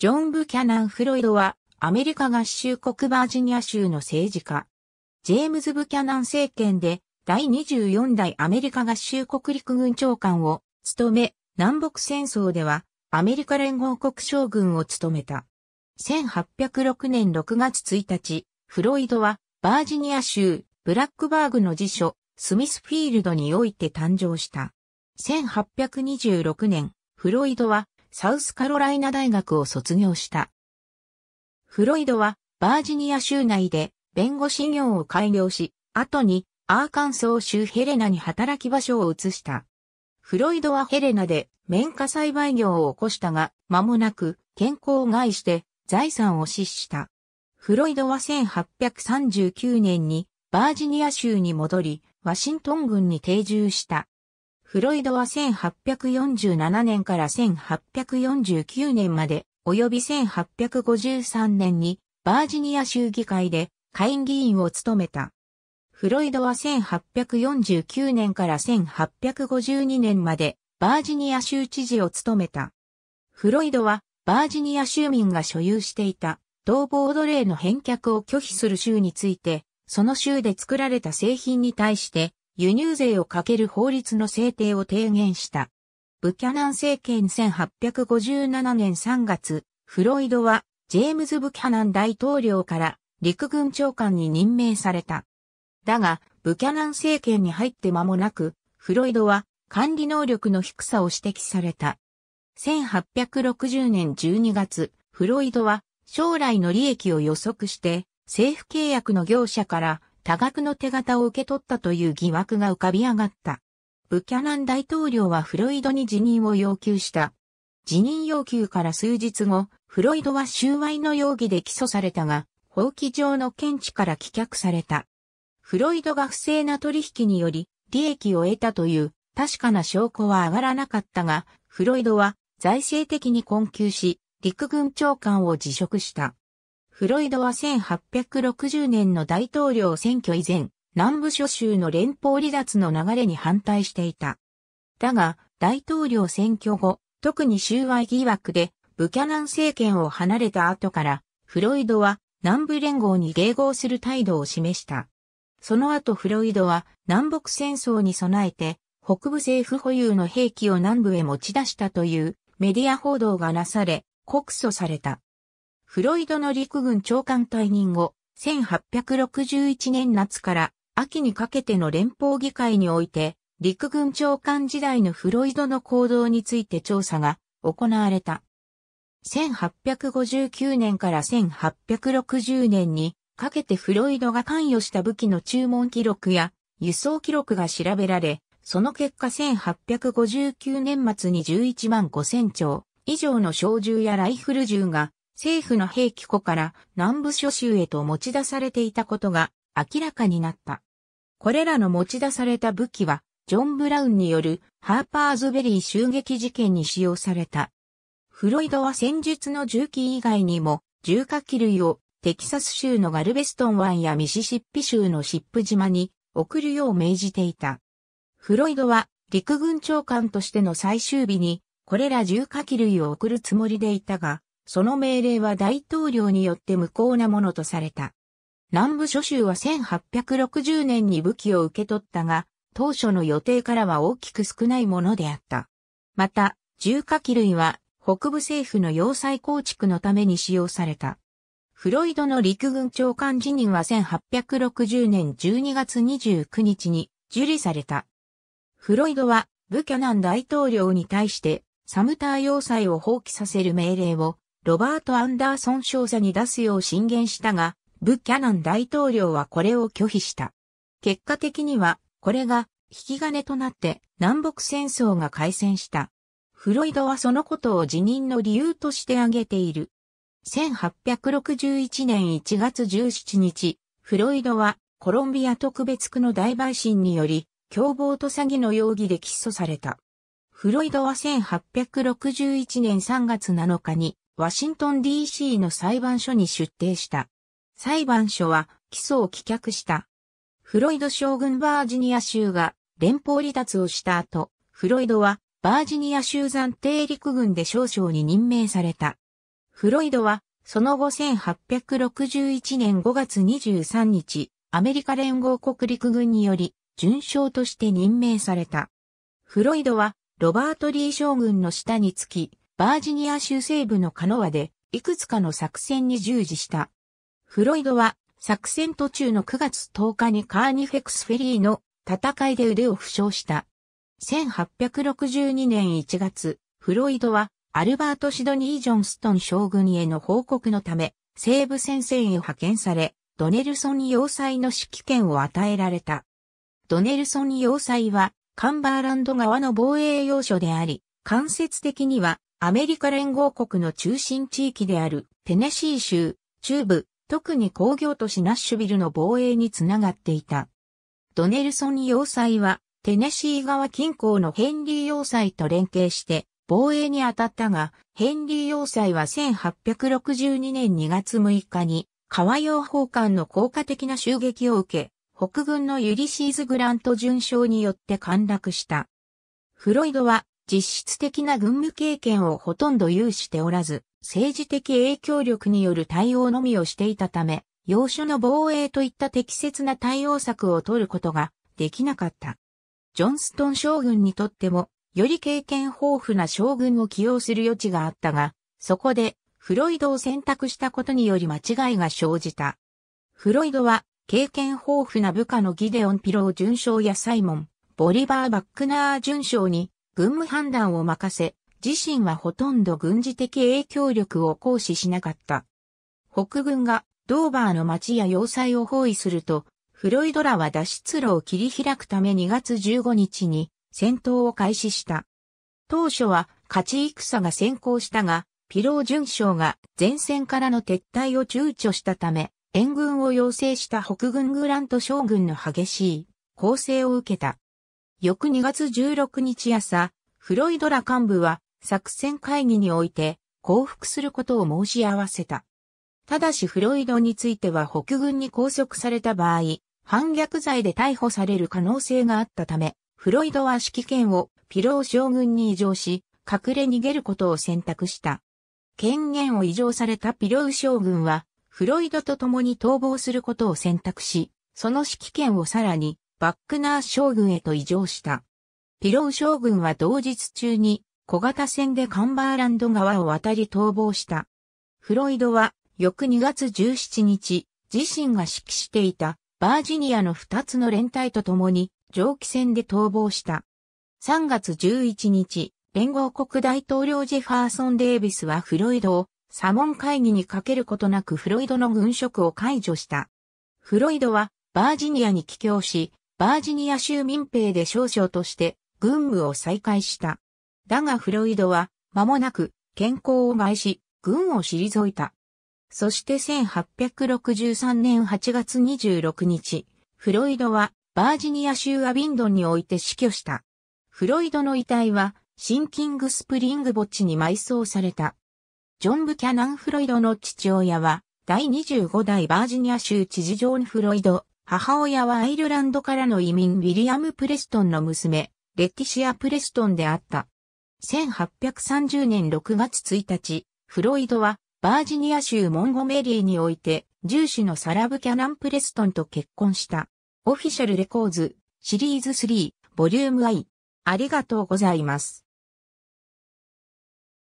ジョン・ブキャナン・フロイドは、アメリカ合衆国バージニア州の政治家。ジェームズ・ブキャナン政権で、第24代アメリカ合衆国陸軍長官を務め、南北戦争では、アメリカ連合国将軍を務めた。1806年6月1日、フロイドは、バージニア州、ブラックバーグの辞書、スミスフィールドにおいて誕生した。1826年、フロイドはサウスカロライナ大学を卒業した。フロイドはバージニア州内で弁護士業を開業し、後にアーカンソー州ヘレナに働き場所を移した。フロイドはヘレナで綿花栽培業を起こしたが、間もなく健康を害して財産を失した。フロイドは1839年にバージニア州に戻り、ワシントン郡に定住した。フロイドは1847年から1849年まで、及び1853年にバージニア州議会で下院議員を務めた。フロイドは1849年から1852年までバージニア州知事を務めた。フロイドはバージニア州民が所有していた同ボードの返却を拒否する州について、その州で作られた製品に対して輸入税をかける法律の制定を提言した。ブキャナン政権1857年3月、フロイドはジェームズ・ブキャナン大統領から陸軍長官に任命された。だが、ブキャナン政権に入って間もなく、フロイドは管理能力の低さを指摘された。1860年12月、フロイドは将来の利益を予測して、政府契約の業者から多額の手形を受け取ったという疑惑が浮かび上がった。ブキャナン大統領はフロイドに辞任を要求した。辞任要求から数日後、フロイドは収賄の容疑で起訴されたが、放棄上の見地から棄却された。フロイドが不正な取引により、利益を得たという確かな証拠は上がらなかったが、フロイドは財政的に困窮し、陸軍長官を辞職した。フロイドは1860年の大統領選挙以前、南部諸州の連邦離脱の流れに反対していた。だが、大統領選挙後、特に収賄疑惑で、ブキャナン政権を離れた後から、フロイドは南部連合に迎合する態度を示した。その後フロイドは南北戦争に備えて、北部政府保有の兵器を南部へ持ち出したというメディア報道がなされ、告訴された。フロイドの陸軍長官退任後、1861年夏から秋にかけての連邦議会において、陸軍長官時代のフロイドの行動について調査が行われた。1859年から1860年にかけてフロイドが関与した武器の注文記録や輸送記録が調べられ、その結果1859年末に11万5000丁以上の小銃やライフル銃が政府の兵器庫から南部諸州へと持ち出されていたことが明らかになった。これらの持ち出された武器は、ジョン・ブラウンによるハーパーズベリー襲撃事件に使用された。フロイドは戦術の銃器以外にも、重火器類をテキサス州のガルベストン湾やミシシッピ州のシップ島に送るよう命じていた。フロイドは陸軍長官としての最終日にこれら重火器類を送るつもりでいたが、その命令は大統領によって無効なものとされた。南部諸州は1860年に武器を受け取ったが、当初の予定からは大きく少ないものであった。また、重火器類は北部政府の要塞構築のために使用された。フロイドの陸軍長官辞任は1860年12月29日に受理された。フロイドはブキャナン大統領に対してサムター要塞を放棄させる命令をロバート・アンダーソン少佐に出すよう進言したが、ブ・キャナン大統領はこれを拒否した。結果的には、これが引き金となって南北戦争が開戦した。フロイドはそのことを辞任の理由として挙げている。1861年1月17日、フロイドはコロンビア特別区の大陪審により、共謀と詐欺の容疑で起訴された。フロイドは1861年3月7日にワシントン DC の裁判所に出廷した。裁判所は起訴を棄却した。フロイド将軍バージニア州が連邦離脱をした後、フロイドはバージニア州暫定陸軍で少将に任命された。フロイドはその後1861年5月23日、アメリカ連合国陸軍により、巡将として任命された。フロイドは、ロバート・リー将軍の下につき、バージニア州西部のカノアで、いくつかの作戦に従事した。フロイドは、作戦途中の9月10日にカーニフェクスフェリーの戦いで腕を負傷した。1862年1月、フロイドは、アルバート・シドニー・ジョンストン将軍への報告のため、西部戦線へ派遣され、ドネルソン要塞の指揮権を与えられた。ドネルソン要塞は、カンバーランド側の防衛要所であり、間接的にはアメリカ連合国の中心地域であるテネシー州、中部、特に工業都市ナッシュビルの防衛につながっていた。ドネルソン要塞は、テネシー川近郊のヘンリー要塞と連携して防衛に当たったが、ヘンリー要塞は1862年2月6日に、川洋砲艦の効果的な襲撃を受け、北軍のユリシーズ・グラント巡将によって陥落した。フロイドは実質的な軍務経験をほとんど有しておらず、政治的影響力による対応のみをしていたため、要所の防衛といった適切な対応策を取ることができなかった。ジョンストン将軍にとっても、より経験豊富な将軍を起用する余地があったが、そこで、フロイドを選択したことにより間違いが生じた。フロイドは、経験豊富な部下のギデオン・ピロー准将やサイモン、ボリバー・バックナー准将に、軍務判断を任せ、自身はほとんど軍事的影響力を行使しなかった。北軍がドーバーの町や要塞を包囲すると、フロイドラは脱出路を切り開くため2月15日に戦闘を開始した。当初は勝ち戦が先行したが、ピロー巡将が前線からの撤退を躊躇したため、援軍を要請した北軍グラント将軍の激しい攻勢を受けた。翌2月16日朝、フロイドラ幹部は作戦会議において降伏することを申し合わせた。ただしフロイドについては北軍に拘束された場合、反逆罪で逮捕される可能性があったため、フロイドは指揮権をピロー将軍に移譲し、隠れ逃げることを選択した。権限を移譲されたピロー将軍は、フロイドと共に逃亡することを選択し、その指揮権をさらにバックナー将軍へと移譲した。ピロー将軍は同日中に小型船でカンバーランド川を渡り逃亡した。フロイドは翌2月17日、自身が指揮していたバージニアの2つの連隊と共に蒸気船で逃亡した。3月11日、連合国大統領ジェファーソン・デイビスはフロイドをサモン会議にかけることなくフロイドの軍職を解除した。フロイドはバージニアに帰郷し、バージニア州民兵で少将として軍務を再開した。だがフロイドは間もなく健康を害し、軍を退いた。そして1863年8月26日、フロイドはバージニア州アビンドンにおいて死去した。フロイドの遺体はシンキングスプリング墓地に埋葬された。ジョン・ブキャナン・フロイドの父親は第25代バージニア州知事ジョン・フロイド母親はアイルランドからの移民ウィリアム・プレストンの娘、レティシア・プレストンであった。1830年6月1日、フロイドはバージニア州モンゴメリーにおいて、重視のサラブ・キャナン・プレストンと結婚した。オフィシャルレコーズ、シリーズ3、ボリューム I。ありがとうございます。